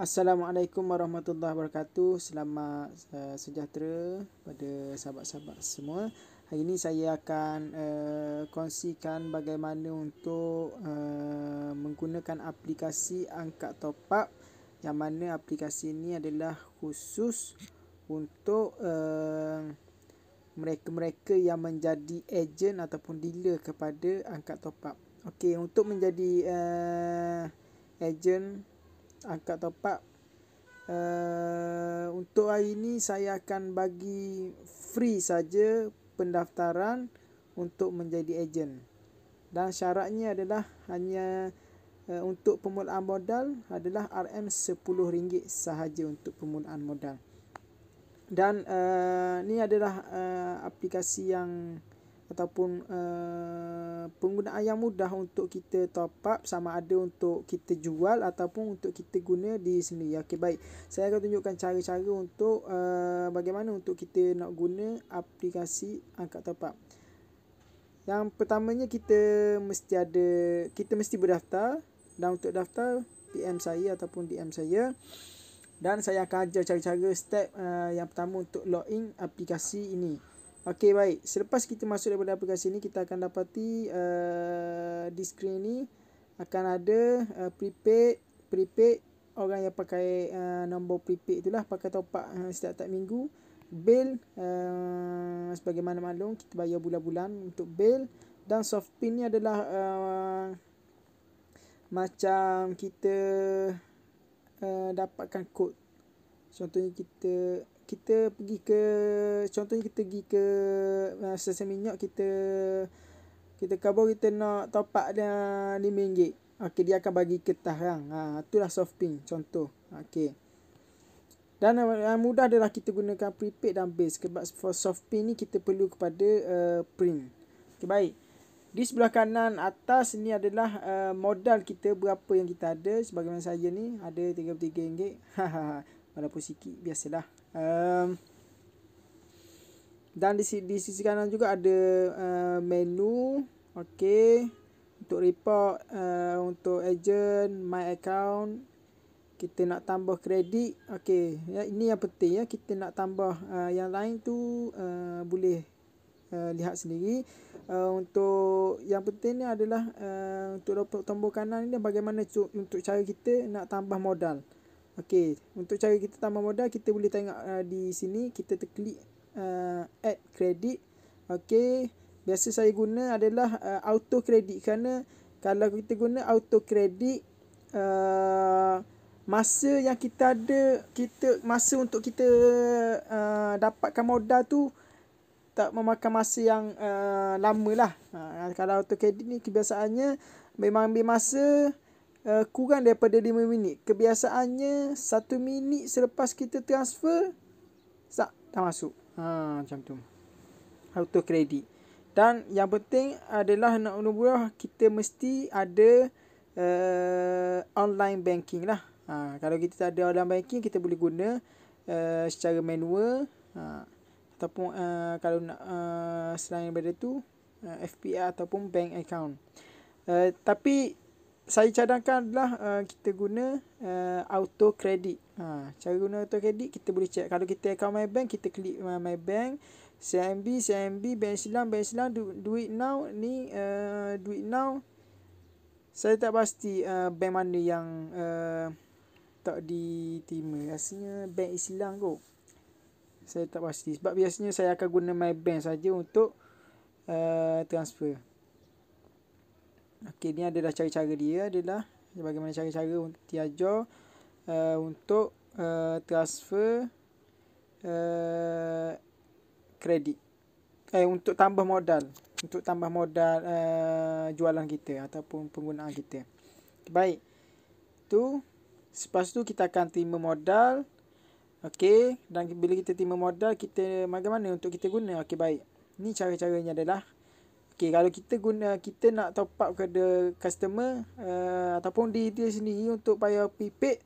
Assalamualaikum warahmatullahi wabarakatuh. Selamat uh, sejahtera pada sahabat-sahabat semua. Hari ini saya akan uh, kongsikan bagaimana untuk uh, menggunakan aplikasi Angkat Top Up yang mana aplikasi ini adalah khusus untuk uh, mereka-mereka yang menjadi ejen ataupun dealer kepada Angkat Top Up. Okey, untuk menjadi uh, ejen angkat topak uh, untuk hari ini saya akan bagi free saja pendaftaran untuk menjadi ejen dan syaratnya adalah hanya uh, untuk permulaan modal adalah RM10 sahaja untuk pemulaan modal. Dan uh, ni adalah uh, aplikasi yang ataupun uh, eh, penggunaan yang mudah untuk kita top up sama ada untuk kita jual ataupun untuk kita guna di sini ya okay baik. Saya akan tunjukkan cara-cara untuk uh, bagaimana untuk kita nak guna aplikasi angkat top up. Yang pertamanya kita mesti ada kita mesti berdaftar dan untuk daftar PM saya ataupun DM saya dan saya akan ajar cara-cara step uh, yang pertama untuk login aplikasi ini. Okey baik, selepas kita masuk daripada aplikasi ni kita akan dapati uh, di skrin ni akan ada uh, prepaid prepaid orang yang pakai uh, nombor prepaid itulah pakai top up uh, setiap tak minggu bill uh, sebagaimana maklum kita bayar bulan-bulan untuk bill dan soft pin ni adalah uh, macam kita uh, dapatkan kod contohnya kita kita pergi ke contohnya kita pergi ke uh, stesen minyak kita kita kabur kita nak top up dia RM5. Okey dia akan bagi kertas kan. Ha ah, itulah soft pin contoh. Okey. Dan yang mudah adalah kita gunakan prepaid dan base sebab for soft pin ni kita perlu kepada uh, print. Okey baik. Di sebelah kanan atas ni adalah uh, modal kita berapa yang kita ada sebagaimana saya ni ada RM33. Ha ha walaupun sikit biasalah. Um, dan di, di sisi kanan juga ada uh, menu okey untuk report uh, untuk agent my account kita nak tambah kredit okey ya, ini yang penting ya kita nak tambah uh, yang lain tu uh, boleh uh, lihat sendiri uh, untuk yang penting ni adalah uh, untuk tombol kanan ni bagaimana untuk cara kita nak tambah modal Okey, untuk cara kita tambah modal kita boleh tengok uh, di sini kita klik uh, add credit. Okey, biasa saya guna adalah uh, auto credit kerana kalau kita guna auto credit uh, masa yang kita ada kita masa untuk kita uh, dapatkan modal tu tak memakan masa yang uh, lamalah. Ha uh, kalau auto credit ni kebiasaannya memang ambil masa uh, kurang daripada 5 minit. Kebiasaannya 1 minit selepas kita transfer tak tak masuk. Ha macam tu. Auto kredit. Dan yang penting adalah nak murah kita mesti ada uh, online banking lah. Ha, kalau kita tak ada online banking kita boleh guna uh, secara manual ha, ataupun uh, kalau nak uh, selain daripada tu uh, FPA ataupun bank account. Uh, tapi saya cadangkan adalah uh, eh, kita guna uh, auto credit. Ha, cara guna auto credit kita boleh check. Kalau kita account my bank kita klik uh, my bank. CMB, CMB, Bank Silang, Bank Silang, du- Duit Now ni uh, Duit Now Saya tak pasti uh, bank mana yang uh, tak diterima Rasanya Bank Silang kot Saya tak pasti sebab biasanya saya akan guna My Bank saja untuk uh, transfer Okey ni adalah cara-cara dia adalah bagaimana cara-cara Tiajo uh, untuk uh, transfer eh, kredit. Uh, eh untuk tambah modal, untuk tambah modal uh, jualan kita ataupun penggunaan kita. Baik. Tu selepas tu kita akan terima modal. Okey, dan bila kita terima modal kita bagaimana untuk kita guna? Okey, baik. Ni cara-caranya adalah Okay, kalau kita guna kita nak top up kepada customer uh, ataupun di dia sendiri untuk bayar prepaid,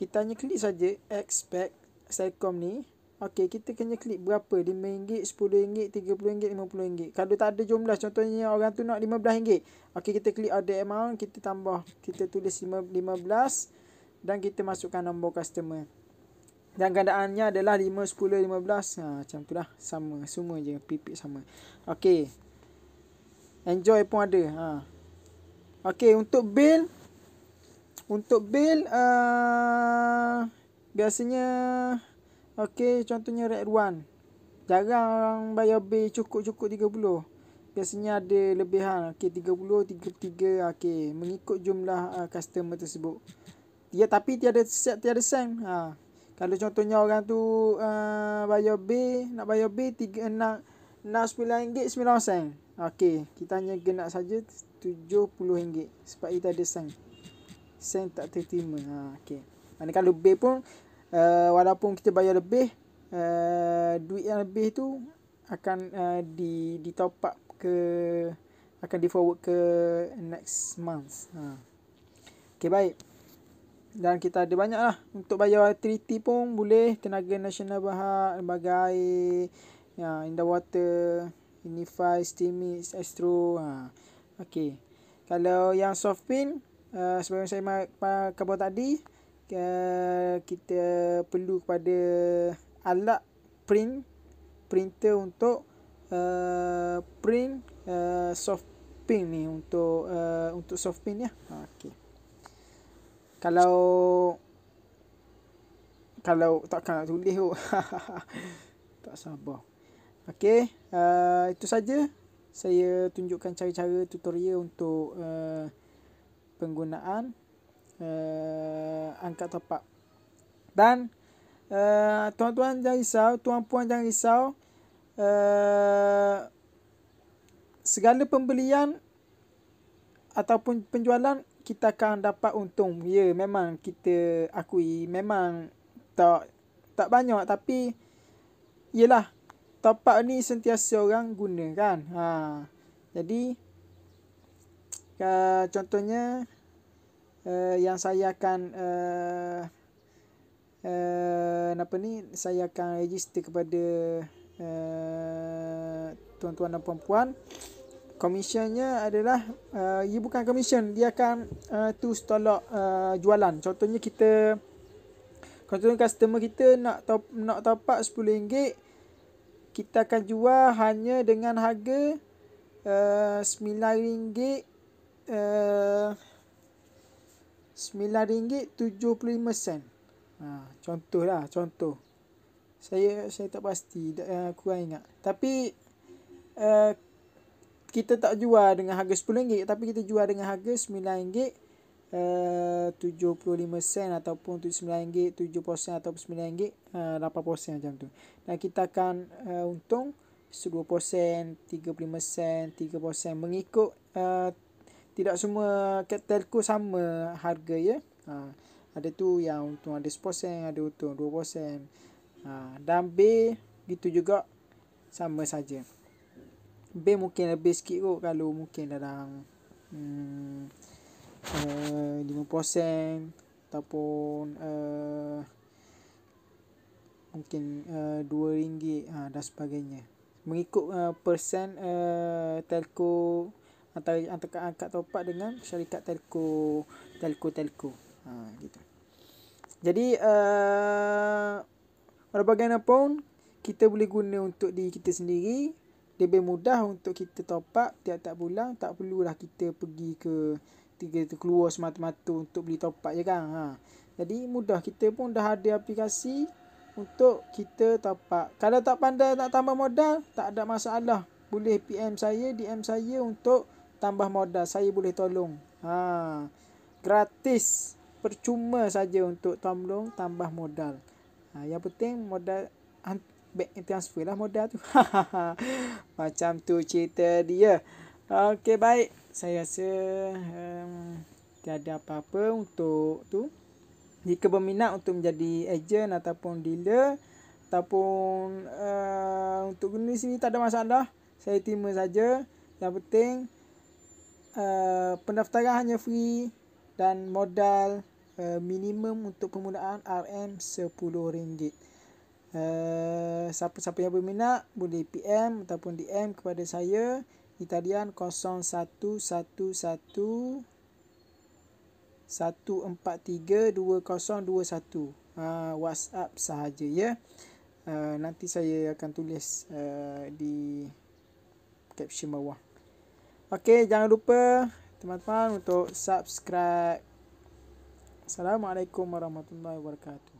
kita hanya klik saja expect Selcom ni. Okey, kita kena klik berapa? RM5, RM10, RM30, RM50. Kalau tak ada jumlah, contohnya orang tu nak RM15. Okey, kita klik ada amount, kita tambah, kita tulis RM15 dan kita masukkan nombor customer. Dan keadaannya adalah 5, 10, 15. Ha, macam tu lah. Sama. Semua je. Pipik sama. Okey. Enjoy pun ada. Ha. Okey, untuk bill, untuk bill, uh, biasanya okey, contohnya Red One. Jarang orang bayar bil cukup-cukup 30. Biasanya ada lebihan. Okey, 30, 33. Okey, mengikut jumlah uh, customer tersebut. Ya, tapi tiada set, tiada sign. Ha. Kalau contohnya orang tu uh, bayar B, nak bayar B, tiga, nak, nak RM9, RM9. Okey, kita hanya genap saja RM70 sebab kita ada sen. Sen tak terima. Ha okey. Manakala lebih pun uh, walaupun kita bayar lebih uh, duit yang lebih tu akan uh, di di top up ke akan di forward ke next month. Ha. Okey baik. Dan kita ada banyak lah untuk bayar utility pun boleh tenaga nasional bahag, lembaga air, ya, indah water, Unify, Steamix, Astro. Ha. Okey. Kalau yang soft pin, uh, ha, sebelum saya kabar tadi, uh, kita perlu kepada alat print printer untuk uh, print uh, soft pin ni untuk uh, untuk soft pin ya. Ha, Okey. Kalau kalau takkan nak tulis kot. Oh. tak sabar. Okey, uh, itu saja saya tunjukkan cara-cara tutorial untuk uh, penggunaan uh, angkat topak. Dan uh, tuan-tuan uh, jangan risau, tuan-puan jangan risau. Uh, segala pembelian ataupun penjualan kita akan dapat untung. Ya, memang kita akui memang tak tak banyak tapi iyalah top up ni sentiasa orang guna kan. Ha. Jadi uh, contohnya uh, yang saya akan uh, uh, apa ni saya akan register kepada uh, tuan-tuan dan puan-puan komisennya adalah uh, ia bukan komisen dia akan uh, tu stolok uh, jualan contohnya kita contohnya customer kita nak top nak top up RM10 kita akan jual hanya dengan harga RM9 uh, RM9 uh, rm sen. ha, contoh lah contoh saya saya tak pasti tak, uh, kurang ingat tapi uh, kita tak jual dengan harga rm ringgit. tapi kita jual dengan harga RM9 Eh, uh, 75 sen ataupun 9 ringgit 70 sen atau 9 ringgit eh, uh, 8 sen macam tu dan kita akan uh, untung 2 sen 35 sen 3 sen mengikut uh, tidak semua telco sama harga ya uh, ada tu yang untung ada 10 sen ada untung 2 sen uh, dan B gitu juga sama saja B mungkin lebih sikit kot kalau mungkin dalam hmm, uh, eh, 5% ataupun uh, mungkin uh, RM2 uh, dan sebagainya mengikut uh, persen uh, telco antara antara angkat topak dengan syarikat telco telco telco ha, gitu jadi uh, bagaimanapun kita boleh guna untuk diri kita sendiri lebih mudah untuk kita topak tiap-tiap bulan tak perlulah kita pergi ke kita keluar semata-mata untuk beli topak je kan. Ha. Jadi mudah kita pun dah ada aplikasi untuk kita topak. Kalau tak pandai nak tambah modal, tak ada masalah. Boleh PM saya, DM saya untuk tambah modal. Saya boleh tolong. Ha. Gratis. Percuma saja untuk tolong tambah modal. Ha. Yang penting modal transfer lah modal tu. Macam tu cerita dia. Okey baik. Saya rasa um, tiada apa-apa untuk tu. Jika berminat untuk menjadi ejen ataupun dealer ataupun uh, untuk guna di sini tak ada masalah. Saya terima saja. Yang penting uh, pendaftaran hanya free dan modal uh, minimum untuk permulaan RM10. Uh, siapa-siapa yang berminat boleh PM ataupun DM kepada saya. Italian 0111-143-2021 ha, WhatsApp sahaja ya uh, Nanti saya akan tulis uh, di caption bawah Okey, jangan lupa teman-teman untuk subscribe Assalamualaikum warahmatullahi wabarakatuh